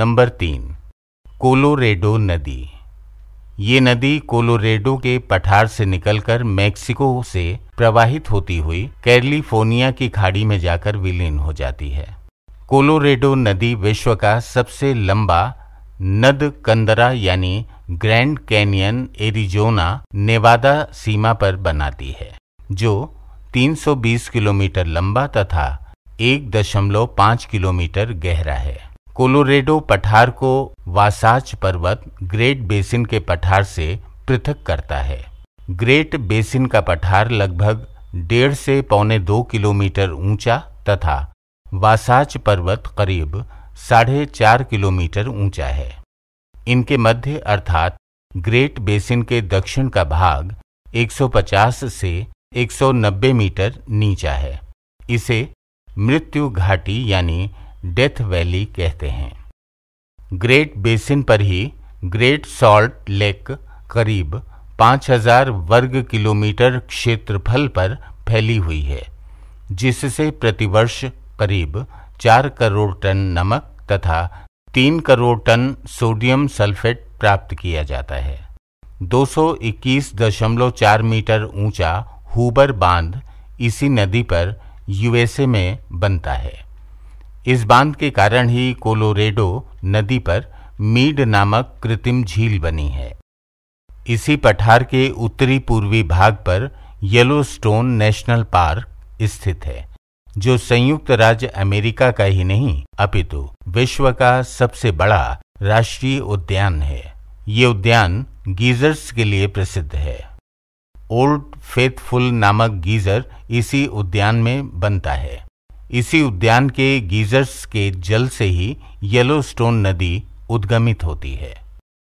number तीन Colorado नदी ये नदी कोलोरेडो के पठार से निकलकर मेक्सिको से प्रवाहित होती हुई कैलिफोर्निया की खाड़ी में जाकर विलीन हो जाती है कोलोरेडो नदी विश्व का सबसे लंबा नद कंदरा यानी ग्रैंड कैनियन एरिजोना नेवादा सीमा पर बनाती है जो 320 किलोमीटर लंबा तथा 1.5 किलोमीटर गहरा है कोलोरेडो पठार को वासाच पर्वत ग्रेट बेसिन के पठार से पृथक करता है ग्रेट बेसिन का पठार लगभग डेढ़ से पौने दो किलोमीटर ऊंचा तथा वासाच पर्वत करीब साढ़े चार किलोमीटर ऊंचा है इनके मध्य अर्थात ग्रेट बेसिन के दक्षिण का भाग 150 से 190 मीटर नीचा है इसे मृत्यु घाटी यानी डेथ वैली कहते हैं ग्रेट बेसिन पर ही ग्रेट सॉल्ट लेक करीब 5000 वर्ग किलोमीटर क्षेत्रफल पर फैली हुई है जिससे प्रतिवर्ष करीब 4 करोड़ टन नमक तथा 3 करोड़ टन सोडियम सल्फेट प्राप्त किया जाता है 221.4 मीटर ऊंचा हुबर बांध इसी नदी पर यूएसए में बनता है इस बांध के कारण ही कोलोरेडो नदी पर मीड नामक कृत्रिम झील बनी है इसी पठार के उत्तरी पूर्वी भाग पर येलोस्टोन नेशनल पार्क स्थित है जो संयुक्त राज्य अमेरिका का ही नहीं अपितु विश्व का सबसे बड़ा राष्ट्रीय उद्यान है ये उद्यान गीजर्स के लिए प्रसिद्ध है ओल्ड फेथफुल नामक गीजर इसी उद्यान में बनता है इसी उद्यान के गीजर्स के जल से ही येलोस्टोन नदी उद्गमित होती है